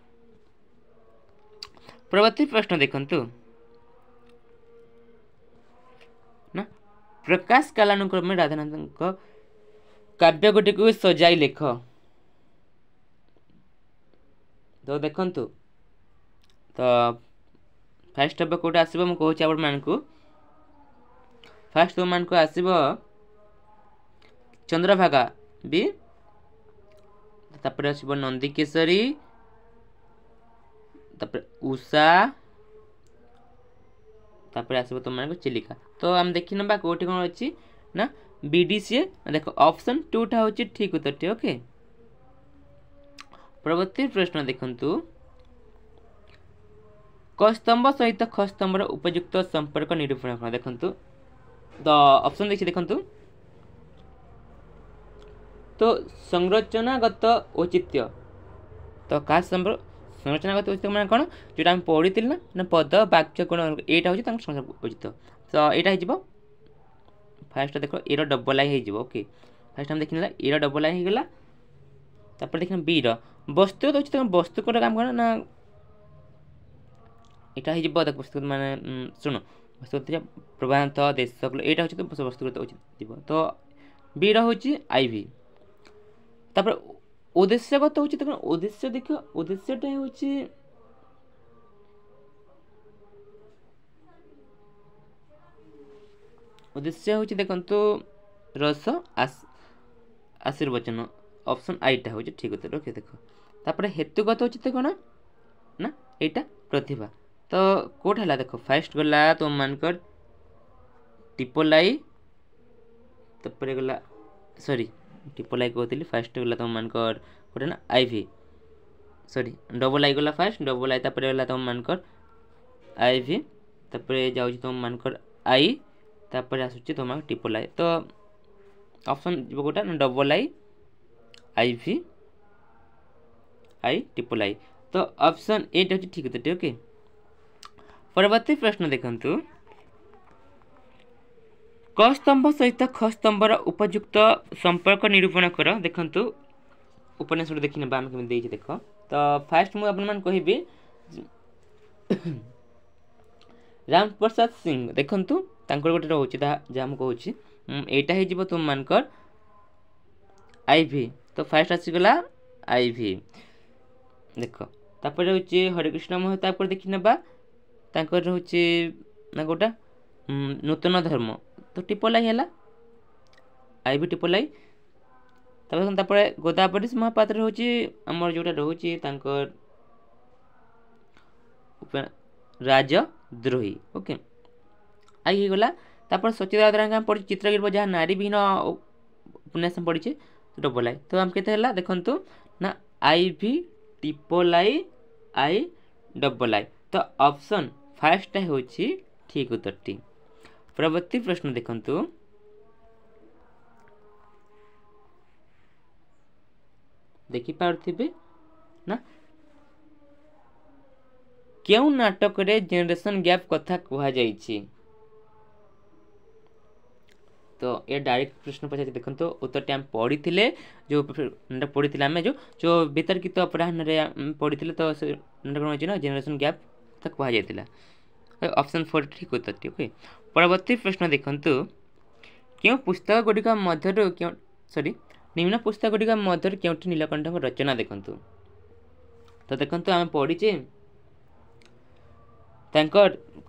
परवर्ती प्रश्न देखत प्रकाश कालानुक्रम राधानंद कव्य गोटी को सजाई लेख तो देख तो फास्ट हम कौट आस कह फास्ट तुम मानक आसब ଚନ୍ଦ୍ରଭାଗା ବି ତାପରେ ଆସିବ ନନ୍ଦିକେଶରୀ ତାପରେ ଉଷା ତାପରେ ଆସିବ ତୁମମାନଙ୍କୁ ଚିଲିକା ତ ଆମେ ଦେଖିନେବା କେଉଁଠି କ'ଣ ଅଛି ନା ବି ଡି ସିଏ ଦେଖ ଅପସନ୍ ଟୁଟା ହେଉଛି ଠିକ୍ ଉତ୍ତରଟି ଓକେ ପରବର୍ତ୍ତୀ ପ୍ରଶ୍ନ ଦେଖନ୍ତୁ କସ୍ତମ୍ବ ସହିତ ଖସ୍ତମ୍ବର ଉପଯୁକ୍ତ ସମ୍ପର୍କ ନିରୂପଣ କ'ଣ ଦେଖନ୍ତୁ ତ ଅପସନ୍ ଦେଖି ଦେଖନ୍ତୁ তো সংরচনাগত ঔচিত্য তো কাজ সম্পর্ক সংরচনাগত ঔচিত্য মানে କ'ଣ ଯେଉଁଟା ଆମେ ପଢ଼ିଥିଲି ନା ନା ପଦ ବାକ୍ୟ ଗୁଣ ଏଇଟା ହେଉଛି ତାଙ୍କ ଔଚିତ୍ୟ ତ ଏଇଟା ହେଇଯିବ ଫାର୍ଷ୍ଟ ଦେଖ ଏର ଡବଲ ଆଇ ହେଇଯିବ ଓକେ ଫାର୍ଷ୍ଟ ଆମେ ଦେଖିନେଲା ଏର ଡବଲ ଆଇ ହେଇଗଲା ତାପରେ ଦେଖିଲା ବିର ବସ୍ତୁ ଦେଉଛି ତାଙ୍କ ବସ୍ତୁ କୋଉଟା କାମ କ'ଣ ନା ଏଇଟା ହେଇଯିବ ଦେଖ ବସ୍ତୁ ମାନେ ଶୁଣ ବସ୍ତୁ ପ୍ରବାହନ୍ତ ଦେଶ ଏଇଟା ହେଉଛି ବସ୍ତୁଗତ ଉଚିତ ଯିବ ତ ବିର ହେଉଛି ଆଇଭି তারপরে উদ্দেশ্য কত হচ্ছে তখন উদ্দেশ্য দেখো উদ্দেশ্যটাই হচ্ছে উদ্দেশ্য হচ্ছে দেখন্তু রস আশীর্বচন অপশন আইটা হচ্ছে ঠিক উত্তর ওকে দেখো তারপরে হেতু কত হচ্ছে দেখো না না এইটা প্রতিভা তো কোট হল দেখো ফার্স্ট গলা তোমার টিপলাই তারপরে গলা সরি ট্রিপল আই কହୁଥିଲି ফার্স্ট গলা তোমার গোটে না আইভি সরি ডবল আই গলা ফার্স্ট ডবল আই তারপরে গলা তোমার আইভি তারপরে যাচ্ছি তোমার আই তারপরে আসুচি তোমার ট্রিপল আই তো অপশন যাব গোটা না double I I V I triple I তো অপশন এটা হচ্ছে ঠিক উত্তরটি ওকে পরবর্তী প্রশ্ন দেখুন କ ସ୍ତମ୍ଭ ସହିତ ଖ ସ୍ତମ୍ଭର ଉପଯୁକ୍ତ ସମ୍ପର୍କ ନିରୂପଣ କର ଦେଖନ୍ତୁ ଉପନ୍ୟାସ ଗୋଟେ ଦେଖିନେବା ଆମେ କେମିତି ଦେଇଛି ଦେଖ ତ ଫାର୍ଷ୍ଟ ମୁଁ ଆପଣମାନଙ୍କୁ କହିବି ରାମ ପ୍ରସାଦ ସିଂ ଦେଖନ୍ତୁ ତାଙ୍କର ଗୋଟେ ରହୁଛି ତାହା ଯାହା ମୁଁ କହୁଛି ଏଇଟା ହେଇଯିବ ତୁମମାନଙ୍କର ଆଇଭି ତ ଫାର୍ଷ୍ଟ ଆସିଗଲା ଆଇଭି ଦେଖ ତାପରେ ରହୁଛି ହରିକୃଷ୍ଣ ମହତାପରେ ଦେଖିନେବା ତାଙ୍କର ରହୁଛି ନା କେଉଁଟା ନୂତନ ଧର୍ମ तो टीपलई है आई भी टीपलई गोदावरी महापात्र हूँ आम जो रोचे राजद्रोही ओके आई गला सचिदा पढ़ चित्रगिर जहाँ नारी विहीन उपन्यास पढ़ी टीपलई तो आम के देखु ना आई भी टीपलई आई डबल आई तो ऑप्शन फास्ट हूँ ठीक उत्तर टी ପରବର୍ତ୍ତୀ ପ୍ରଶ୍ନ ଦେଖନ୍ତୁ ଦେଖିପାରୁଥିବେ ନା କେଉଁ ନାଟକରେ ଜେନେରେସନ୍ ଗ୍ୟାପ୍ କଥା କୁହାଯାଇଛି ତ ଏ ଡାଇରେକ୍ଟ ପ୍ରଶ୍ନ ପଚାରିଛି ଦେଖନ୍ତୁ ଉତ୍ତରଟି ଆମେ ପଢ଼ିଥିଲେ ଯେଉଁ ପଢ଼ିଥିଲେ ଆମେ ଯେଉଁ ଯେଉଁ ବିତର୍କିତ ଅପରାହ୍ନରେ ପଢ଼ିଥିଲେ ତ ସେ କ'ଣ ହେଇଛି ନା ଜେନେରେସନ୍ ଗ୍ୟାପ୍ କଥା କୁହାଯାଇଥିଲା ଅପସନ୍ ଫୋର୍ ଠିକ୍ ଉତ୍ତରଟି ଓକେ ପରବର୍ତ୍ତୀ ପ୍ରଶ୍ନ ଦେଖନ୍ତୁ କେଉଁ ପୁସ୍ତକଗୁଡ଼ିକ ମଧ୍ୟରୁ କେଉଁ ସରି ନିମ୍ନ ପୁସ୍ତକଗୁଡ଼ିକ ମଧ୍ୟରୁ କେଉଁଠି ନୀଳକଣ୍ଠଙ୍କ ରଚନା ଦେଖନ୍ତୁ ତ ଦେଖନ୍ତୁ ଆମେ ପଢ଼ିଛେ ତାଙ୍କ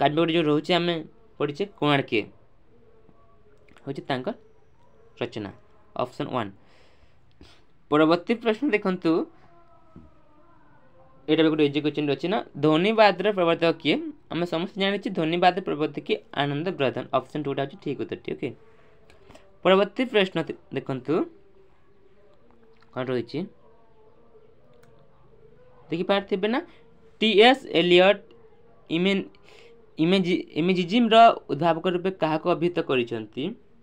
କାବ୍ୟଗୁଡ଼ିକ ଯେଉଁ ରହୁଛି ଆମେ ପଢ଼ିଛେ କୋଣାର୍କୀୟ ହେଉଛି ତାଙ୍କ ରଚନା ଅପସନ୍ ୱାନ୍ ପରବର୍ତ୍ତୀ ପ୍ରଶ୍ନ ଦେଖନ୍ତୁ ଏଇଟା ବି ଗୋଟେ ଇଜି କ୍ୱେଶ୍ଚିନ୍ ଅଛି ନା ଧୋନି ବାଦର ପ୍ରବର୍ତ୍ତକ କିଏ आम समस्त जानी धन्यवाद प्रवृत्ति की आनंद ब्रधन अप्सन टूटा हूँ ठीक उत्तर ओके परवर्त प्रश्न देखु कौन रही देखिपे ना टी एस एलियट इमेन इमेजिजिम्र उद्भावक रूप क्या अभिहित कर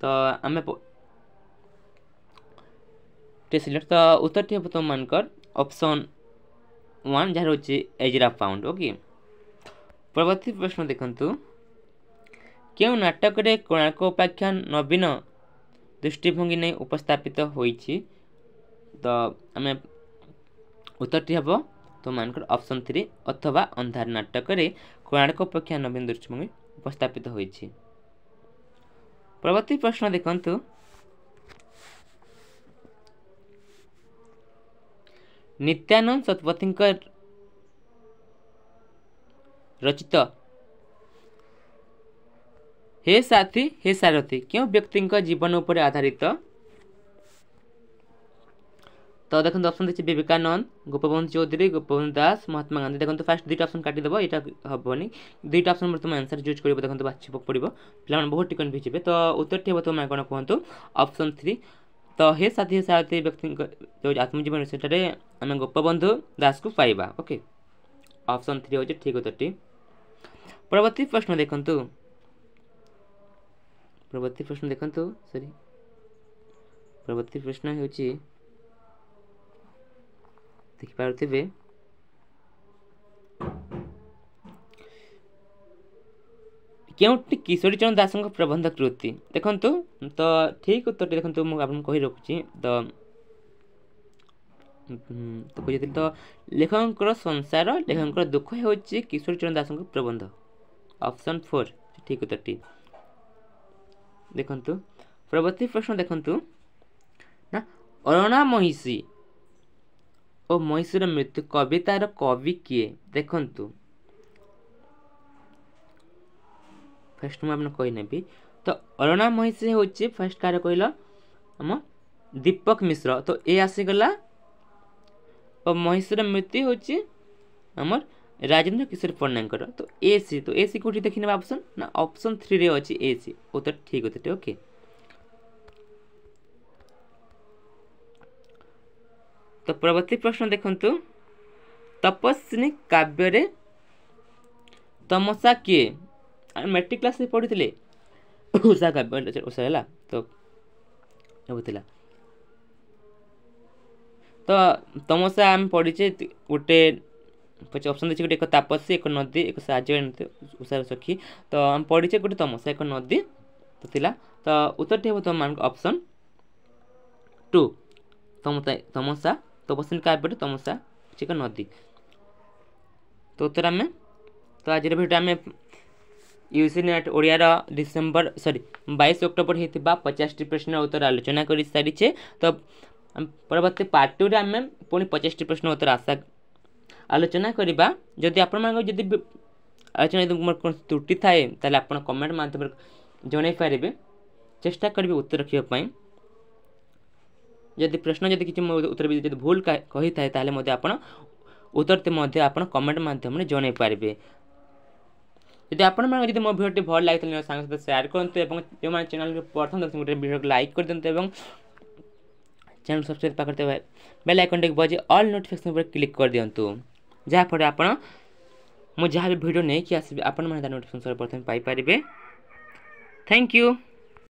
तो आम टेस्ट तो उत्तर टी तुम मानकर ऑप्शन वन जहाँ रोचे एजरा पाउंड ओके ପରବର୍ତ୍ତୀ ପ୍ରଶ୍ନ ଦେଖନ୍ତୁ କେଉଁ ନାଟକରେ କୋଣାର୍କ ଉପାଖ୍ୟାନ ନବୀନ ଦୃଷ୍ଟିଭଙ୍ଗୀ ନେଇ ଉପସ୍ଥାପିତ ହୋଇଛି ତ ଆମେ ଉତ୍ତରଟି ହେବ ତୁମମାନଙ୍କର ଅପସନ୍ ଥ୍ରୀ ଅଥବା ଅନ୍ଧାର ନାଟକରେ କୋଣାର୍କ ଅପେକ୍ଷା ନବୀନ ଦୃଷ୍ଟିଭଙ୍ଗୀ ଉପସ୍ଥାପିତ ହୋଇଛି ପରବର୍ତ୍ତୀ ପ୍ରଶ୍ନ ଦେଖନ୍ତୁ ନିତ୍ୟାନନ୍ଦ ଶତପଥୀଙ୍କ রচিত হে সাথী হে সারথী কেউ ব্যক্তিঙ্ক জীবন উপরে আধারিত তো দেখুন অপশন দিচ্ছে বিবেকানন্দ গোপবন্ধু চৌধুরী গোপবন্ধু দাস মহাত্মা গান্ধী দেখুন ফার্স্ট দুইটা অপশন কাটিদেব এটা হবনি দুইটা অপশন তুমি আনসার চুজ করব দেখুন বাছি পড়ব পিলামানে বহুত টিকন ভিজিবে যাবে তো উত্তরটি হব তোমার কোণ কুহতু অপশন থ্রি তো হে সাথী হে সাথী ব্যক্তি আত্মজীবন সেটারে আমি গোপবন্ধু দাসকে পাইবা ওকে অপশন থ্রি হচ্ছে ঠিক উত্তরটি ପରବର୍ତ୍ତୀ ପ୍ରଶ୍ନ ଦେଖନ୍ତୁ ପରବର୍ତ୍ତୀ ପ୍ରଶ୍ନ ଦେଖନ୍ତୁ ସରି ପରବର୍ତ୍ତୀ ପ୍ରଶ୍ନ ହେଉଛି ଦେଖିପାରୁଥିବେ କେଉଁଟି କିଶୋରୀ ଚରଣ ଦାସଙ୍କ ପ୍ରବନ୍ଧ କୃତି ଦେଖନ୍ତୁ ତ ଠିକ୍ ଉତ୍ତରଟି ଦେଖନ୍ତୁ ମୁଁ ଆପଣଙ୍କୁ କହି ରଖୁଛି ତ ତ କହିଥିଲି ତ ଲେଖକଙ୍କର ସଂସାର ଲେଖକଙ୍କର ଦୁଃଖ ହେଉଛି କିଶୋରୀ ଚରଣ ଦାସଙ୍କ ପ୍ରବନ୍ଧ অপশন ফোর ঠিক উত্তরটি দেখন্তু পরবর্তী প্রশ্ন দেখন্তু না অরণা মহিষী ও মহিষীর মৃত্যু কবিতার কবি কিয়ে দেখন্তু ফার্স্ট মু আপনার কইনেবি তো অরণা মহিষী হচ্ছে ফার্স্ট কার কইল আম দীপক মিশ্র তো এ আসিগলা ও মহিষীর মৃত্যু হচ্ছে আমার ରାଜେନ୍ଦ୍ର କିଶୋର ପଟ୍ଟନାୟକଙ୍କର ତ ଏ ସି ତ ଏ ସି କେଉଁଠି ଦେଖିନେବା ଅପସନ୍ ନା ଅପସନ୍ ଥ୍ରୀରେ ଅଛି ଏ ସି ଉତ୍ତର ଠିକ୍ ଉତ୍ତରଟି ଓକେ ତ ପରବର୍ତ୍ତୀ ପ୍ରଶ୍ନ ଦେଖନ୍ତୁ ତପସ୍ୱିନୀ କାବ୍ୟରେ ତମସା କିଏ ଆମେ ମେଟ୍ରିକ୍ କ୍ଲାସ୍ରେ ପଢ଼ିଥିଲେ ଉଷା କାବ୍ୟ ଉଷା ହେଲା ତ ସବୁ ଥିଲା ତ ତମସା ଆମେ ପଢ଼ିଛେ ଗୋଟେ પછી ଅପସନ୍ ଦେଇଛି ଗୋଟେ ଏକ ତାପସୀ ଏକ ନଦୀ ଏକ ସାହାଯ୍ୟ ଉଷାର ସଖୀ ତ ଆମେ ପଢ଼ିଛେ ଗୋଟେ ତମସା ଏକ ନଦୀ ତ ଥିଲା ତ ଉତ୍ତରଟି ହେବ ତମମାନଙ୍କ ଅପସନ୍ ଟୁ ତମସା ତମସା ତପସ୍ୱିନୀ କାବ୍ୟଟି ତମସା ହେଉଛି ଏକ ନଦୀ ତ ଉତ୍ତର ଆମେ ତ ଆଜିର ଭିଡ଼ିଓ ଆମେ ୟୁସି ନେଟ୍ ଓଡ଼ିଆର ଡିସେମ୍ବର ସରି ବାଇଶ ଅକ୍ଟୋବର ହେଇଥିବା ପଚାଶଟି ପ୍ରଶ୍ନର ଉତ୍ତର ଆଲୋଚନା କରିସାରିଛେ ତ ପରବର୍ତ୍ତୀ ପାର୍ଟ ଟୁରେ ଆମେ ପୁଣି ପଚାଶଟି ପ୍ରଶ୍ନ ଉତ୍ତର ଆଶା ଆଲୋଚନା କରିବା ଯଦି ଆପଣମାନଙ୍କ ଯଦି ଆଲୋଚନା ଯଦି ମୋର କ'ଣ ତ୍ରୁଟି ଥାଏ ତାହେଲେ ଆପଣ କମେଣ୍ଟ ମାଧ୍ୟମରେ ଜଣାଇପାରିବେ ଚେଷ୍ଟା କରିବି ଉତ୍ତର ରଖିବା ପାଇଁ ଯଦି ପ୍ରଶ୍ନ ଯଦି କିଛି ଉତ୍ତର ବି ଯଦି ଭୁଲ କହିଥାଏ ତାହେଲେ ମଧ୍ୟ ଆପଣ ଉତ୍ତର ମଧ୍ୟ ଆପଣ କମେଣ୍ଟ ମାଧ୍ୟମରେ ଜଣାଇ ପାରିବେ ଯଦି ଆପଣମାନଙ୍କୁ ଯଦି ମୋ ଭିଡ଼ିଓଟି ଭଲ ଲାଗିଥିଲା ମୋ ସାଙ୍ଗ ସହିତ ସେୟାର କରନ୍ତୁ ଏବଂ ଯେଉଁମାନେ ଚ୍ୟାନେଲକୁ ପ୍ରଥମ ଦେଖନ୍ତୁ ଗୋଟେ ଭିଡ଼ିଓକୁ ଲାଇକ୍ କରିଦିଅନ୍ତୁ ଏବଂ ଚ୍ୟାନେଲ ସବସ୍କ୍ରାଇବ୍ ପାଖରେ ବେଲ୍ ଆଇକନ୍ଟିକୁ ବଜାଇ ଅଲ୍ ନୋଟିଫିକେସନ୍ ଉପରେ କ୍ଲିକ୍ କରିଦିଅନ୍ତୁ ଯାହାଫଳରେ ଆପଣ ମୁଁ ଯାହା ବି ଭିଡ଼ିଓ ନେଇକି ଆସିବି ଆପଣମାନେ ତା ନୋଟିଫିକେସନ୍ ସର୍ଭ ପ୍ରଥମେ ପାଇପାରିବେ ଥ୍ୟାଙ୍କ ୟୁ